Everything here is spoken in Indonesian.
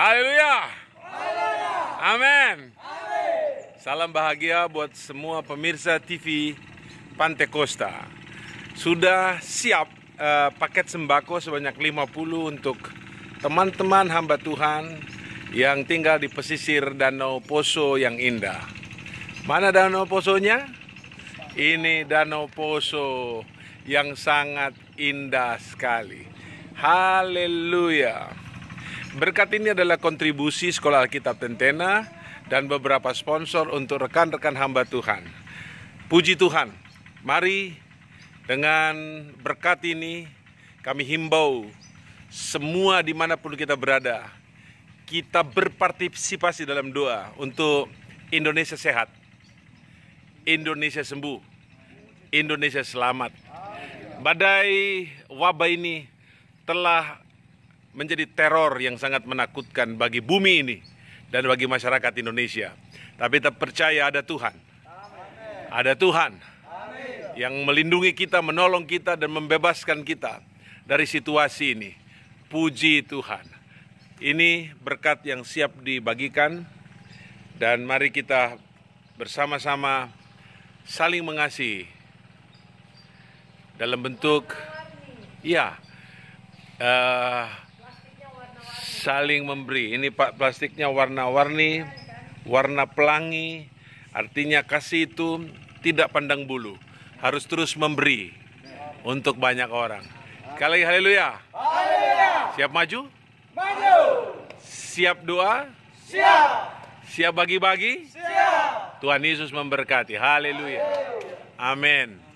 Haleluya. Amin. Salam bahagia buat semua pemirsa TV Pantekosta. Sudah siap uh, paket sembako sebanyak 50 untuk teman-teman hamba Tuhan yang tinggal di pesisir Danau Poso yang indah. Mana Danau Posonya? Ini Danau Poso yang sangat indah sekali. Haleluya. Berkat ini adalah kontribusi Sekolah Alkitab Tentena dan beberapa sponsor untuk rekan-rekan hamba Tuhan. Puji Tuhan, mari dengan berkat ini kami himbau semua dimanapun kita berada, kita berpartisipasi dalam doa untuk Indonesia sehat, Indonesia sembuh, Indonesia selamat. Badai wabah ini telah menjadi teror yang sangat menakutkan bagi bumi ini dan bagi masyarakat Indonesia. Tapi tetap percaya ada Tuhan. Ada Tuhan yang melindungi kita, menolong kita dan membebaskan kita dari situasi ini. Puji Tuhan. Ini berkat yang siap dibagikan dan mari kita bersama-sama saling mengasihi dalam bentuk ya uh, saling memberi. Ini Pak plastiknya warna-warni, warna pelangi. Artinya kasih itu tidak pandang bulu, harus terus memberi untuk banyak orang. Sekali lagi haleluya. Haleluya. Siap maju? Maju. Siap doa? Siap. Siap bagi-bagi? Siap. Tuhan Yesus memberkati. Haleluya. Amin.